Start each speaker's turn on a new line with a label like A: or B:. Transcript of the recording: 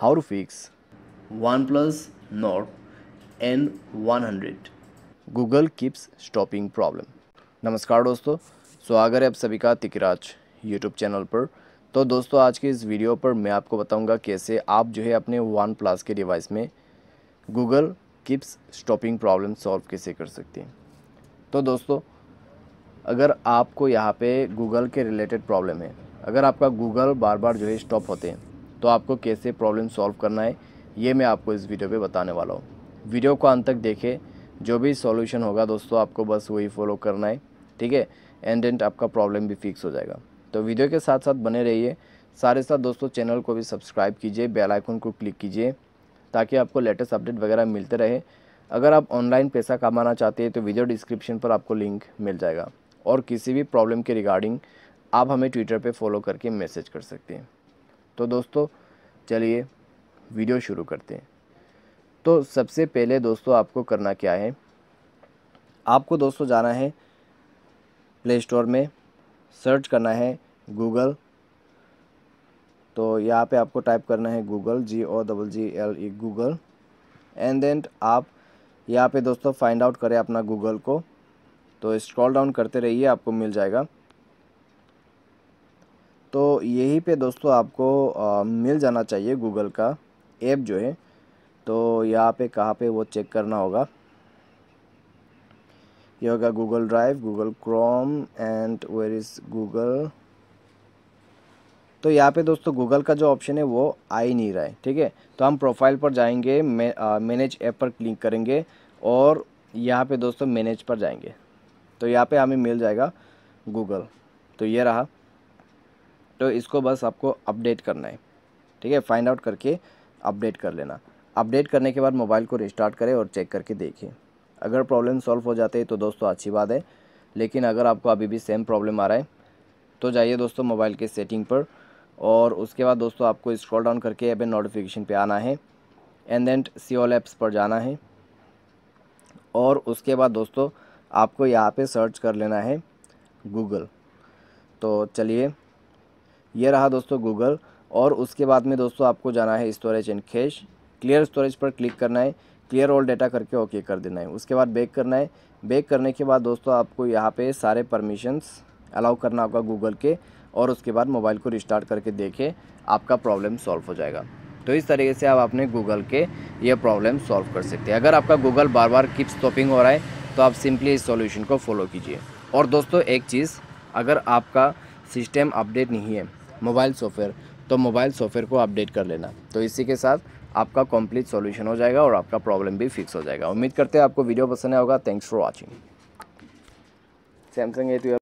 A: how to fix OnePlus Nord N100 Google keeps stopping problem नमस्कार दोस्तों स्वागत है आप सभी का तिकराज यूट्यूब चैनल पर तो दोस्तों आज के इस वीडियो पर मैं आपको बताऊंगा कैसे आप जो है अपने वन प्लस के डिवाइस में Google keeps stopping problem solve कैसे कर सकते हैं तो दोस्तों अगर आपको यहाँ पे गूगल के रिलेटेड प्रॉब्लम है अगर आपका गूगल बार बार जो है स्टॉप होते हैं तो आपको कैसे प्रॉब्लम सॉल्व करना है ये मैं आपको इस वीडियो पे बताने वाला हूँ वीडियो को अंत तक देखें जो भी सॉल्यूशन होगा दोस्तों आपको बस वही फॉलो करना है ठीक है एंड एंड आपका प्रॉब्लम भी फिक्स हो जाएगा तो वीडियो के साथ साथ बने रहिए सारे साथ दोस्तों चैनल को भी सब्सक्राइब कीजिए बेल आइकन को क्लिक कीजिए ताकि आपको लेटेस्ट अपडेट वगैरह मिलते रहे अगर आप ऑनलाइन पैसा कमाना चाहते हैं तो वीडियो डिस्क्रिप्शन पर आपको लिंक मिल जाएगा और किसी भी प्रॉब्लम के रिगार्डिंग आप हमें ट्विटर पे फॉलो करके मैसेज कर सकते हैं तो दोस्तों चलिए वीडियो शुरू करते हैं तो सबसे पहले दोस्तों आपको करना क्या है आपको दोस्तों जाना है प्ले स्टोर में सर्च करना है गूगल तो यहाँ पे आपको टाइप करना है Google G O double G L E Google and then आप यहाँ पे दोस्तों फाइंड आउट करें अपना गूगल को तो स्क्रॉल डाउन करते रहिए आपको मिल जाएगा यहीं पे दोस्तों आपको आ, मिल जाना चाहिए गूगल का ऐप जो है तो यहाँ पे कहाँ पे वो चेक करना होगा ये होगा Google Drive Google Chrome and where is Google तो यहाँ पे दोस्तों गूगल का जो ऑप्शन है वो आ ही नहीं रहा है ठीक है तो हम प्रोफाइल पर जाएंगे मैनेज ऐप पर क्लिक करेंगे और यहाँ पे दोस्तों मैनेज पर जाएंगे तो यहाँ पे हमें मिल जाएगा गूगल तो ये रहा तो इसको बस आपको अपडेट करना है ठीक है फाइंड आउट करके अपडेट कर लेना अपडेट करने के बाद मोबाइल को रिस्टार्ट करें और चेक करके देखिए अगर प्रॉब्लम सॉल्व हो जाते हैं तो दोस्तों अच्छी बात है लेकिन अगर आपको अभी भी सेम प्रॉब्लम आ रहा है तो जाइए दोस्तों मोबाइल के सेटिंग पर और उसके बाद दोस्तों आपको स्क्रॉल डाउन करके अब नोटिफिकेशन पे आना है and then see all apps पर जाना है और उसके बाद दोस्तों आपको यहाँ पर सर्च कर लेना है गूगल तो चलिए ये रहा दोस्तों गूगल और उसके बाद में दोस्तों आपको जाना है storage and cache clear storage पर क्लिक करना है क्लियर ऑल डेटा करके ओके कर देना है उसके बाद बैक करना है बैक करने के बाद दोस्तों आपको यहाँ पे सारे परमिशंस अलाउ करना होगा गूगल के और उसके बाद मोबाइल को रिस्टार्ट करके देखें आपका प्रॉब्लम सॉल्व हो जाएगा तो इस तरीके से आप अपने गूगल के ये प्रॉब्लम सॉल्व कर सकते हैं अगर आपका गूगल बार बार किप स्टॉपिंग हो रहा है तो आप सिंपली इस सोल्यूशन को फॉलो कीजिए और दोस्तों एक चीज़ अगर आपका सिस्टम अपडेट नहीं है मोबाइल सॉफ्टवेयर तो मोबाइल सॉफ्टवेयर को अपडेट कर लेना तो इसी के साथ आपका कंप्लीट सॉल्यूशन हो जाएगा और आपका प्रॉब्लम भी फिक्स हो जाएगा उम्मीद करते हैं आपको वीडियो पसंद आएगा thanks for watching Samsung A